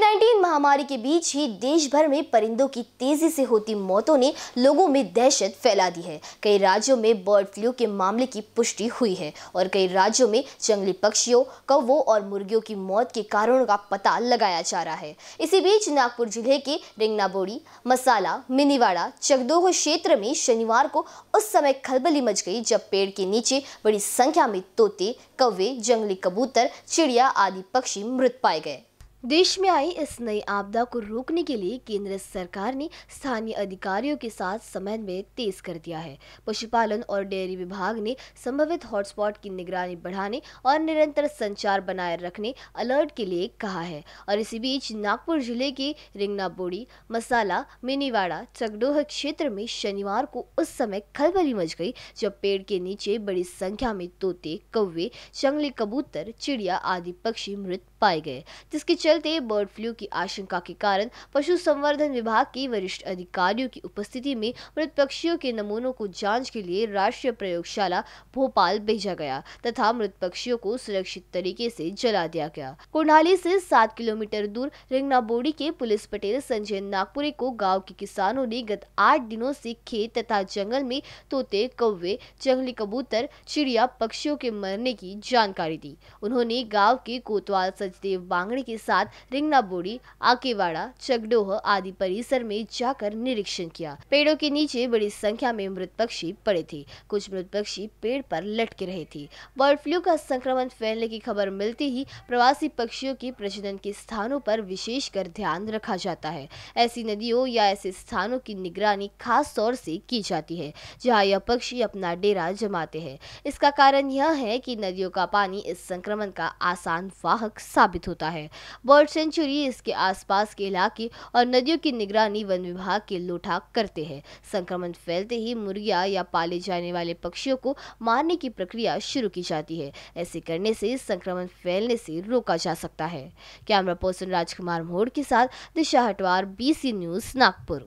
Covid 19 महामारी के बीच ही देश भर में परिंदों की तेजी से होती मौतों ने लोगों में दहशत फैला दी है कई राज्यों में बर्ड फ्लू के मामले की पुष्टि हुई है और कई राज्यों में जंगली पक्षियों कौवों और मुर्गियों की मौत के कारणों का पता लगाया जा रहा है इसी बीच नागपुर जिले के रिंगनाबोड़ी मसाला मिनीवाड़ा चकदोह क्षेत्र में शनिवार को उस समय खलबली मच गई जब पेड़ के नीचे बड़ी संख्या में तोते कौवे जंगली कबूतर चिड़िया आदि पक्षी मृत पाए गए देश में आई इस नई आपदा को रोकने के लिए केंद्र सरकार ने स्थानीय अधिकारियों के साथ समन्वय तेज कर दिया है पशुपालन और डेयरी विभाग ने संभवित हॉटस्पॉट की निगरानी बढ़ाने और निरंतर संचार बनाए रखने अलर्ट के लिए कहा है और इसी बीच नागपुर जिले के रिंगनाबोड़ी मसाला मिनीवाड़ा चकडोह क्षेत्र में शनिवार को उस समय खलबली मच गई जब पेड़ के नीचे बड़ी संख्या में तोते कौवे जंगली कबूतर चिड़िया आदि पक्षी मृत पाए गए जिसके चलते बर्ड फ्लू की आशंका के कारण पशु संवर्धन विभाग के वरिष्ठ अधिकारियों की उपस्थिति में मृत पक्षियों के नमूनों को जांच के लिए राष्ट्रीय प्रयोगशाला भोपाल भेजा गया तथा मृत पक्षियों को सुरक्षित तरीके से जला दिया गया कुंडाली से सात किलोमीटर दूर रिंगनाबोड़ी के पुलिस पटेल संजय नागपुरे को गाँव के किसानों ने गत आठ दिनों से खेत तथा जंगल में तोते कौवे जंगली कबूतर चिड़िया पक्षियों के मरने की जानकारी दी उन्होंने गाँव के कोतवाल बजदेव बांगड़े के साथ रिंगना बोड़ी आकेवाड़ा चकडोह आदि परिसर में जाकर निरीक्षण किया पेड़ों के नीचे बड़ी संख्या में मृत पक्षी पड़े थे कुछ मृत पक्षी पेड़ पर लटके रहे थे बर्ड फ्लू का संक्रमण फैलने की खबर मिलते ही प्रवासी पक्षियों के प्रजनन के स्थानों पर विशेष कर ध्यान रखा जाता है ऐसी नदियों या ऐसे स्थानों की निगरानी खास तौर से की जाती है जहाँ यह पक्षी अपना डेरा जमाते हैं इसका कारण यह है कि नदियों का पानी इस संक्रमण का आसान वाहक साबित होता है बर्ड सेंचुरी इसके आसपास के इलाके और नदियों की निगरानी वन विभाग के लोठा करते हैं संक्रमण फैलते ही मुर्गिया या पाले जाने वाले पक्षियों को मारने की प्रक्रिया शुरू की जाती है ऐसे करने से संक्रमण फैलने से रोका जा सकता है कैमरा पर्सन राजकुमार मोड़ के साथ दिशा हटवार बी न्यूज नागपुर